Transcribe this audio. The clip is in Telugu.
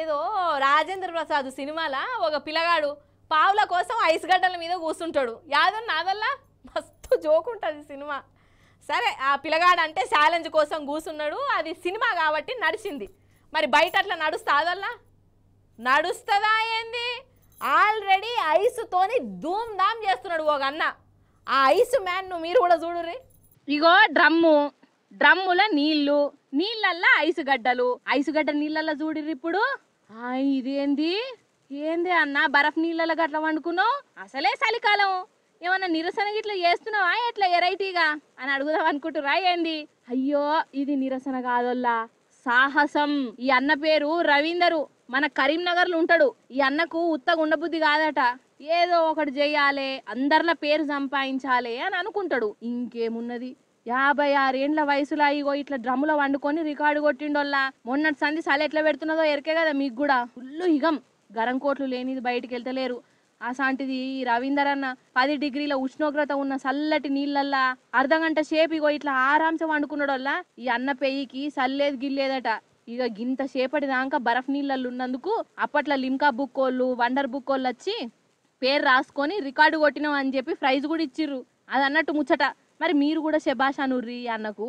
ఏదో రాజేంద్ర ప్రసాద్ సినిమాలా ఒక పిల్లగాడు పావుల కోసం ఐస్ గడ్డల మీద కూర్చుంటాడు యాదో నాదల్లా మస్తు జోకుంటుంది ఉంటుంది సినిమా సరే ఆ పిల్లగాడు అంటే ఛాలెంజ్ కోసం కూర్చున్నాడు అది సినిమా కాబట్టి నడిచింది మరి బయట అట్లా నడుస్తాదల్లా నడుస్తుందా ఏంది ఆల్రెడీ ఐసుతోని ధూమ్ ధామ్ చేస్తున్నాడు ఒక అన్న ఆ మ్యాన్ మ్యాన్ను మీరు కూడా చూడు ఇగో డ్రమ్ము డ్రమ్ముల నీళ్లు నీళ్ళల్లా ఐసుగడ్డలు ఐసుగడ్డ నీళ్ళల్లా చూడిర్రు ఇప్పుడు ఇదేంది ఏంది అన్న బరఫ్ నీళ్ళలో గట్ల వండుకున్నావు అసలే చలికాలం ఏమన్నా నిరసన గిట్లా చేస్తున్నావా ఎట్లా వెరైటీగా అని అడుగుదాం అనుకుంటురా ఏంది అయ్యో ఇది నిరసన కాదోల్లా సాహసం ఈ అన్న పేరు రవీందరు మన కరీంనగర్లో ఉంటాడు ఈ అన్నకు ఉత్తగా ఉండబుద్ధి కాదట ఏదో ఒకటి చెయ్యాలి అందరిలా పేరు సంపాదించాలి అని అనుకుంటాడు ఇంకేమున్నది యాభై ఆరేండ్ల వయసులో ఇగో ఇట్లా డ్రమ్ములో వండుకొని రికార్డు కొట్టిండోళ్ళ మొన్నటి సంధి సలే ఎట్లా పెడుతున్నదో ఎరికే కదా మీకు కూడా ఫుల్ ఇగం గరం కోట్లు లేనిది బయటికి వెళ్తలేరు అసాంటిది ఈ రవీందర్ అన్న పది డిగ్రీల ఉష్ణోగ్రత ఉన్న చల్లటి నీళ్ళల్లా అర్ధ గంట షేప్ ఇగో ఇట్లా ఆరాంస వండుకున్నాడోళ్ళ ఈ అన్న పెయ్యికి సల్లేదు గిల్లేదట ఇక గింత సేపటి దాకా బరఫ్ నీళ్ళల్లో ఉన్నందుకు అప్పట్లో లిమ్కా బుక్ వాళ్ళు వండర్ బుక్ వాళ్ళు వచ్చి పేరు రాసుకొని రికార్డు కొట్టినాం అని చెప్పి ప్రైజ్ కూడా ఇచ్చిర్రు అది అన్నట్టు ముచ్చట మరి మీరు కూడా శబాష్ అనుర్రి అన్నకు